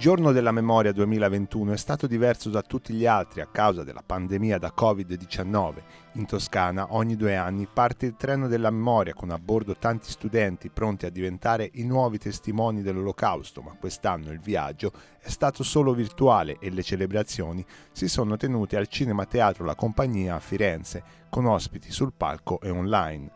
giorno della memoria 2021 è stato diverso da tutti gli altri a causa della pandemia da Covid-19. In Toscana ogni due anni parte il treno della memoria con a bordo tanti studenti pronti a diventare i nuovi testimoni dell'Olocausto, ma quest'anno il viaggio è stato solo virtuale e le celebrazioni si sono tenute al Cinema Teatro La Compagnia a Firenze, con ospiti sul palco e online.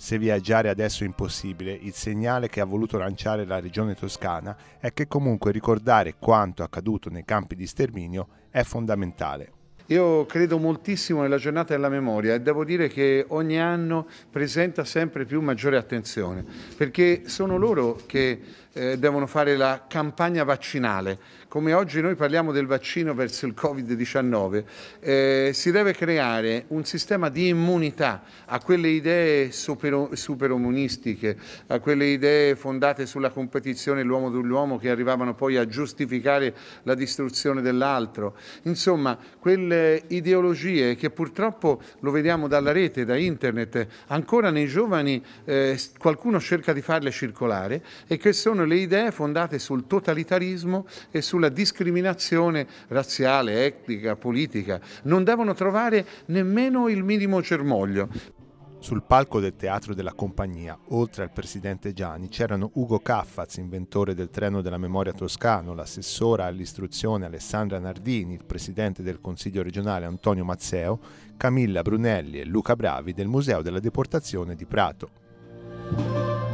Se viaggiare adesso è impossibile, il segnale che ha voluto lanciare la regione toscana è che comunque ricordare quanto accaduto nei campi di sterminio è fondamentale. Io credo moltissimo nella giornata della memoria e devo dire che ogni anno presenta sempre più maggiore attenzione, perché sono loro che eh, devono fare la campagna vaccinale. Come oggi noi parliamo del vaccino verso il Covid-19, eh, si deve creare un sistema di immunità a quelle idee supero, superomunistiche, a quelle idee fondate sulla competizione l'uomo dell'uomo che arrivavano poi a giustificare la distruzione dell'altro. Insomma, quelle ideologie che purtroppo lo vediamo dalla rete, da internet, ancora nei giovani eh, qualcuno cerca di farle circolare e che sono le idee fondate sul totalitarismo e sulla discriminazione razziale, etnica, politica. Non devono trovare nemmeno il minimo germoglio. Sul palco del teatro della compagnia, oltre al presidente Gianni, c'erano Ugo Caffaz, inventore del treno della memoria toscano, l'assessora all'istruzione Alessandra Nardini, il presidente del consiglio regionale Antonio Mazzeo, Camilla Brunelli e Luca Bravi del Museo della Deportazione di Prato.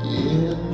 Yeah.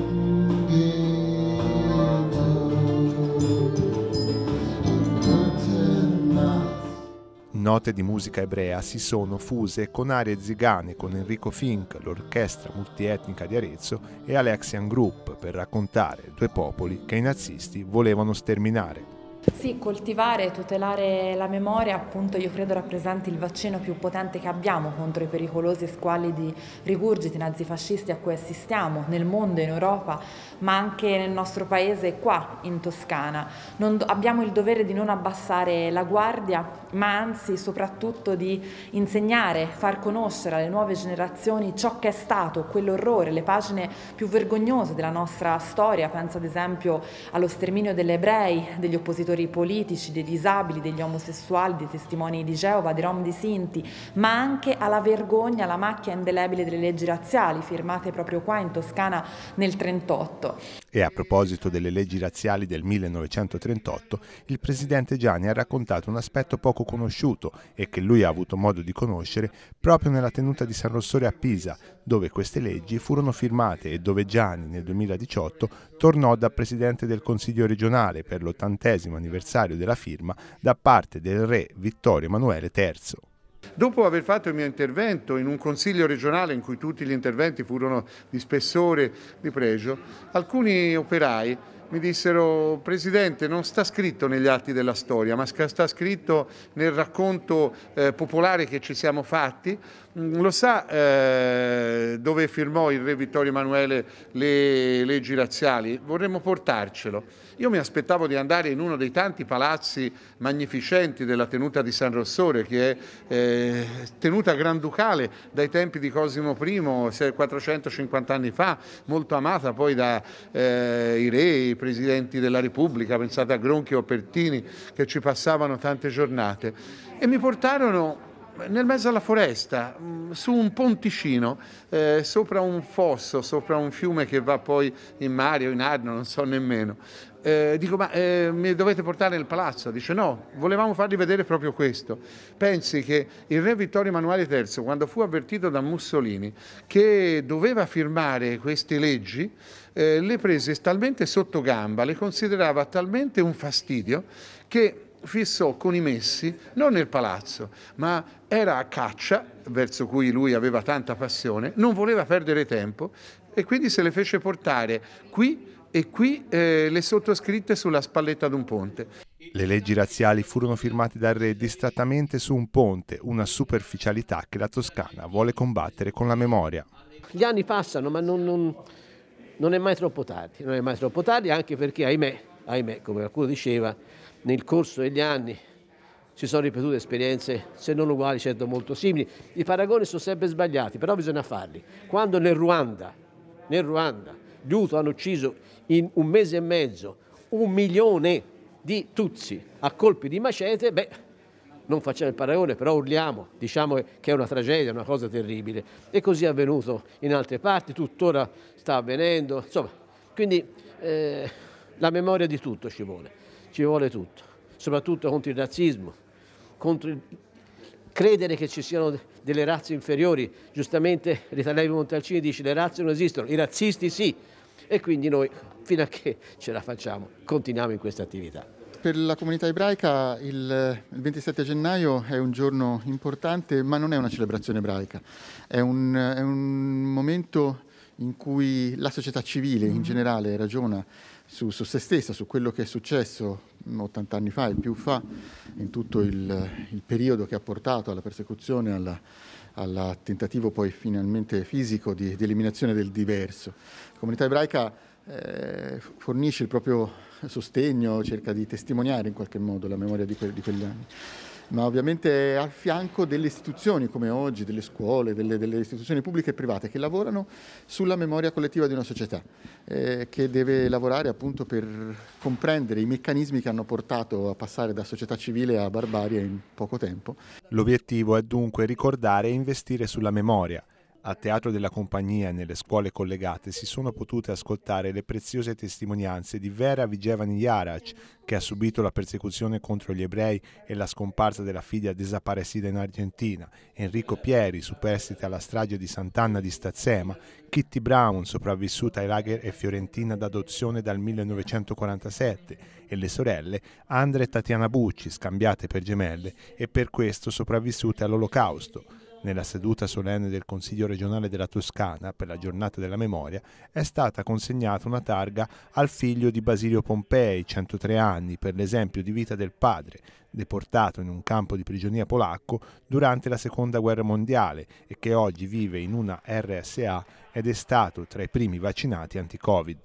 note di musica ebrea si sono fuse con aree zigane con Enrico Fink, l'orchestra multietnica di Arezzo e Alexian Group per raccontare due popoli che i nazisti volevano sterminare. Sì, coltivare e tutelare la memoria appunto io credo rappresenti il vaccino più potente che abbiamo contro i pericolosi squali di rigurgiti nazifascisti a cui assistiamo nel mondo, in Europa, ma anche nel nostro paese qua in Toscana. Non, abbiamo il dovere di non abbassare la guardia, ma anzi soprattutto di insegnare, far conoscere alle nuove generazioni ciò che è stato, quell'orrore, le pagine più vergognose della nostra storia, penso ad esempio allo sterminio degli ebrei, degli oppositori oppositori politici, dei disabili, degli omosessuali, dei testimoni di Geova, dei rom di Sinti, ma anche alla vergogna, alla macchia indelebile delle leggi razziali firmate proprio qua in Toscana nel 1938. E a proposito delle leggi razziali del 1938, il presidente Gianni ha raccontato un aspetto poco conosciuto e che lui ha avuto modo di conoscere proprio nella tenuta di San Rossore a Pisa, dove queste leggi furono firmate e dove Gianni nel 2018 tornò da presidente del Consiglio regionale per l'ottantesimo anniversario della firma da parte del re Vittorio Emanuele III. Dopo aver fatto il mio intervento in un consiglio regionale in cui tutti gli interventi furono di spessore, di pregio, alcuni operai mi dissero Presidente non sta scritto negli atti della storia ma sta scritto nel racconto eh, popolare che ci siamo fatti mm, lo sa eh, dove firmò il re Vittorio Emanuele le leggi razziali? Vorremmo portarcelo. Io mi aspettavo di andare in uno dei tanti palazzi magnificenti della tenuta di San Rossore, che è eh, tenuta granducale dai tempi di Cosimo I, 450 anni fa, molto amata poi dai eh, re, presidenti della Repubblica, pensate a Gronchi o a Pertini che ci passavano tante giornate e mi portarono nel mezzo alla foresta, mm, su un ponticino, eh, sopra un fosso, sopra un fiume che va poi in mare o in Arno, non so nemmeno. Eh, dico, ma eh, mi dovete portare nel palazzo? Dice no, volevamo fargli vedere proprio questo. Pensi che il re Vittorio Emanuele III, quando fu avvertito da Mussolini che doveva firmare queste leggi, eh, le prese talmente sotto gamba, le considerava talmente un fastidio che fissò con i Messi non nel palazzo, ma era a caccia, verso cui lui aveva tanta passione, non voleva perdere tempo e quindi se le fece portare qui e qui eh, le sottoscritte sulla spalletta di un ponte. Le leggi razziali furono firmate dal re distrattamente su un ponte, una superficialità che la Toscana vuole combattere con la memoria. Gli anni passano, ma non, non, non è mai troppo tardi, non è mai troppo tardi anche perché, ahimè, ahimè, come qualcuno diceva, nel corso degli anni si sono ripetute esperienze, se non uguali, certo molto simili. I paragoni sono sempre sbagliati, però bisogna farli. Quando nel Ruanda, nel Ruanda gli Uto hanno ucciso in un mese e mezzo un milione di tuzzi a colpi di macete, beh, non facciamo il paragone, però urliamo, diciamo che è una tragedia, una cosa terribile. E così è avvenuto in altre parti, tuttora sta avvenendo. Insomma, quindi... Eh, la memoria di tutto ci vuole, ci vuole tutto, soprattutto contro il razzismo, contro il credere che ci siano delle razze inferiori. Giustamente Ritalevi Montalcini dice le razze non esistono, i razzisti sì. E quindi noi, fino a che ce la facciamo, continuiamo in questa attività. Per la comunità ebraica il 27 gennaio è un giorno importante, ma non è una celebrazione ebraica, è un, è un momento in cui la società civile in mm. generale ragiona su, su, se stessa, su quello che è successo 80 anni fa e più fa, in tutto il, il periodo che ha portato alla persecuzione, alla, al tentativo poi finalmente fisico di, di, eliminazione del diverso. La comunità ebraica eh, fornisce il proprio sostegno, cerca di testimoniare in qualche modo la memoria di, que, di quegli anni ma ovviamente al fianco delle istituzioni come oggi, delle scuole, delle, delle istituzioni pubbliche e private che lavorano sulla memoria collettiva di una società, eh, che deve lavorare appunto per comprendere i meccanismi che hanno portato a passare da società civile a barbarie in poco tempo. L'obiettivo è dunque ricordare e investire sulla memoria a Teatro della Compagnia e nelle scuole collegate si sono potute ascoltare le preziose testimonianze di Vera Vigevani Jarac, che ha subito la persecuzione contro gli ebrei e la scomparsa della figlia desaparecida in Argentina, Enrico Pieri, superstite alla strage di Sant'Anna di Stazzema, Kitty Brown, sopravvissuta ai lager e fiorentina d'adozione dal 1947, e le sorelle Andrea e Tatiana Bucci, scambiate per gemelle e per questo sopravvissute all'Olocausto. Nella seduta solenne del Consiglio regionale della Toscana per la giornata della memoria è stata consegnata una targa al figlio di Basilio Pompei, 103 anni, per l'esempio di vita del padre, deportato in un campo di prigionia polacco durante la Seconda Guerra Mondiale e che oggi vive in una RSA ed è stato tra i primi vaccinati anti-Covid.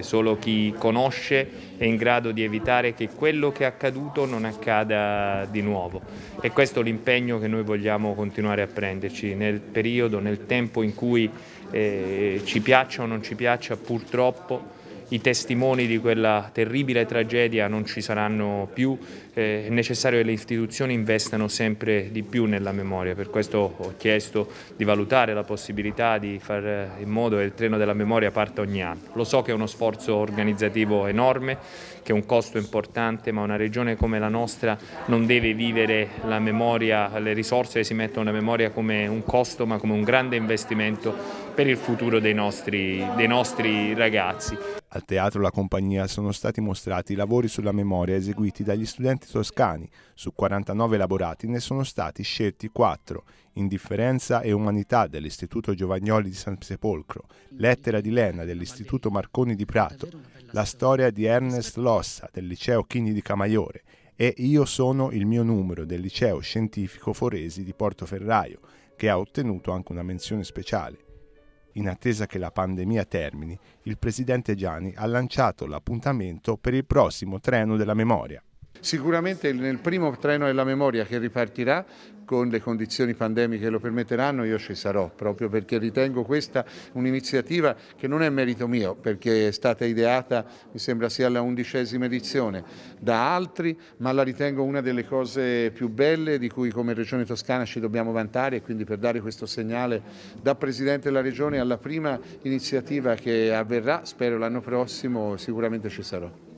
Solo chi conosce è in grado di evitare che quello che è accaduto non accada di nuovo e questo è l'impegno che noi vogliamo continuare a prenderci nel periodo, nel tempo in cui eh, ci piaccia o non ci piaccia purtroppo i testimoni di quella terribile tragedia non ci saranno più, eh, è necessario che le istituzioni investano sempre di più nella memoria, per questo ho chiesto di valutare la possibilità di fare eh, in modo che il treno della memoria parta ogni anno. Lo so che è uno sforzo organizzativo enorme, che è un costo importante, ma una regione come la nostra non deve vivere la memoria, le risorse che si mettono nella memoria come un costo, ma come un grande investimento per il futuro dei nostri, dei nostri ragazzi. Al teatro La Compagnia sono stati mostrati i lavori sulla memoria eseguiti dagli studenti toscani. Su 49 elaborati ne sono stati scelti 4, Indifferenza e Umanità dell'Istituto Giovagnoli di San Sepolcro, Lettera di Lena dell'Istituto Marconi di Prato, La storia di Ernest Lossa del Liceo Chini di Camaiore e Io sono il mio numero del Liceo Scientifico Foresi di Portoferraio, che ha ottenuto anche una menzione speciale. In attesa che la pandemia termini, il presidente Gianni ha lanciato l'appuntamento per il prossimo treno della memoria. Sicuramente nel primo treno della memoria che ripartirà con le condizioni pandemiche che lo permetteranno, io ci sarò, proprio perché ritengo questa un'iniziativa che non è merito mio, perché è stata ideata, mi sembra sia la undicesima edizione, da altri, ma la ritengo una delle cose più belle di cui come Regione Toscana ci dobbiamo vantare e quindi per dare questo segnale da Presidente della Regione alla prima iniziativa che avverrà, spero l'anno prossimo, sicuramente ci sarò.